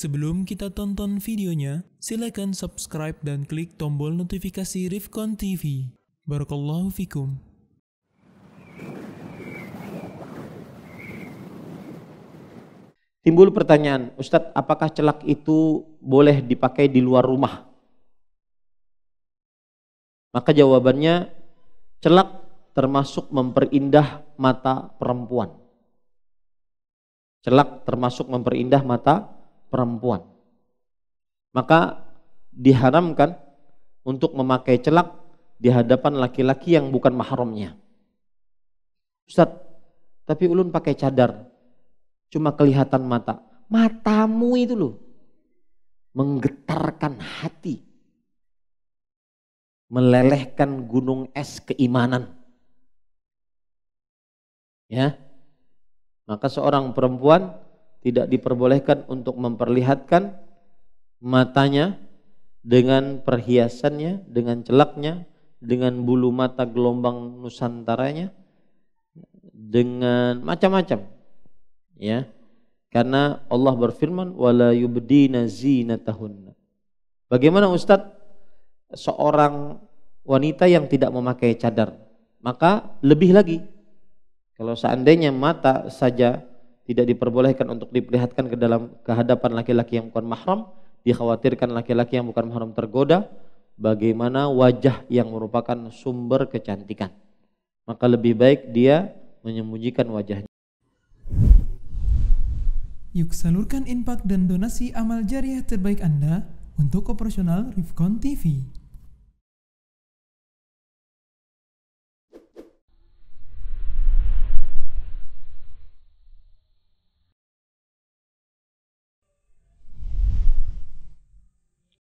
Sebelum kita tonton videonya, silakan subscribe dan klik tombol notifikasi Rifkon TV. Barakallahu fikum. Timbul pertanyaan, Ustadz apakah celak itu boleh dipakai di luar rumah? Maka jawabannya, celak termasuk memperindah mata perempuan. Celak termasuk memperindah mata perempuan. Maka diharamkan untuk memakai celak di hadapan laki-laki yang bukan mahramnya. Ustaz, tapi ulun pakai cadar. Cuma kelihatan mata. Matamu itu loh. Menggetarkan hati. Melelehkan gunung es keimanan. Ya. Maka seorang perempuan tidak diperbolehkan untuk memperlihatkan matanya dengan perhiasannya, dengan celaknya, dengan bulu mata gelombang nusantaranya, dengan macam-macam. Ya. Karena Allah berfirman wala yubdina zinatahunna. Bagaimana Ustadz seorang wanita yang tidak memakai cadar? Maka lebih lagi kalau seandainya mata saja tidak diperbolehkan untuk diperlihatkan ke dalam kehadapan laki-laki yang bukan mahram, dikhawatirkan laki-laki yang bukan mahram tergoda, bagaimana wajah yang merupakan sumber kecantikan. Maka lebih baik dia menyembunyikan wajahnya. Yuk salurkan impak dan donasi amal jariah terbaik Anda untuk operasional Rifkon TV.